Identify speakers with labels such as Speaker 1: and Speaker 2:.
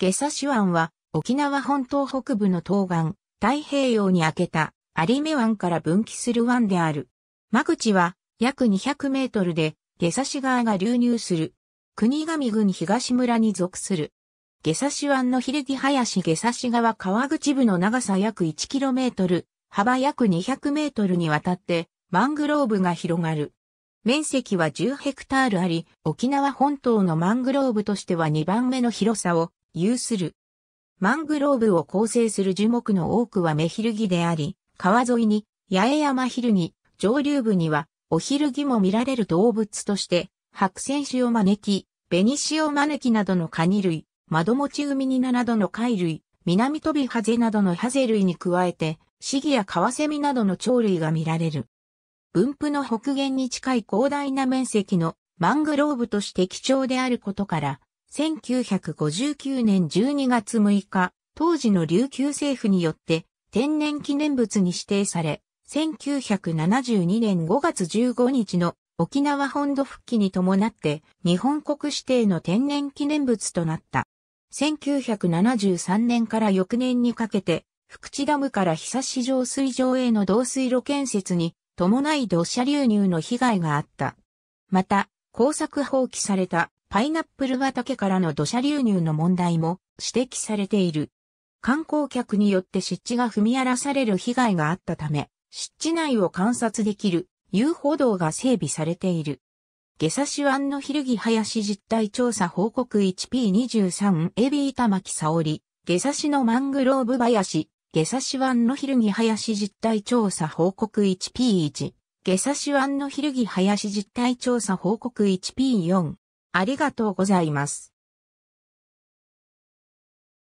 Speaker 1: ゲサ市湾は沖縄本島北部の東岸、太平洋に開けた有目湾から分岐する湾である。間口は約200メートルで、下佐市川が流入する。国神郡東村に属する。下佐市湾の秀木林下佐市川川口部の長さ約1トル、幅約2 0 0ルにわたって、マングローブが広がる。面積は10ヘクタールあり、沖縄本島のマングローブとしては2番目の広さを有する。マングローブを構成する樹木の多くはメヒルギであり、川沿いに八重山ヒルギ、上流部にはおヒルギも見られる動物として、白線種を招き、ベニシオマネキなどのカニ類、窓持ちミニナなどの貝類、南飛びハゼなどのハゼ類に加えて、シギやカワセミなどの鳥類が見られる。分布の北限に近い広大な面積のマングローブとして貴重であることから、1959年12月6日、当時の琉球政府によって天然記念物に指定され、1972年5月15日の沖縄本土復帰に伴って日本国指定の天然記念物となった。1973年から翌年にかけて、福地ダムから久市上水上への導水路建設に伴い土砂流入の被害があった。また、工作放棄されたパイナップル畑からの土砂流入の問題も指摘されている。観光客によって湿地が踏み荒らされる被害があったため、湿地内を観察できる遊歩道が整備されている。下佐市湾の昼木林実態調査報告 1P23 エビー玉木沙織、下佐市のマングローブ林、下佐市湾の昼木林実態調査報告 1P1、下佐市湾の昼木林実態調査報告 1P4、ありがとうございます。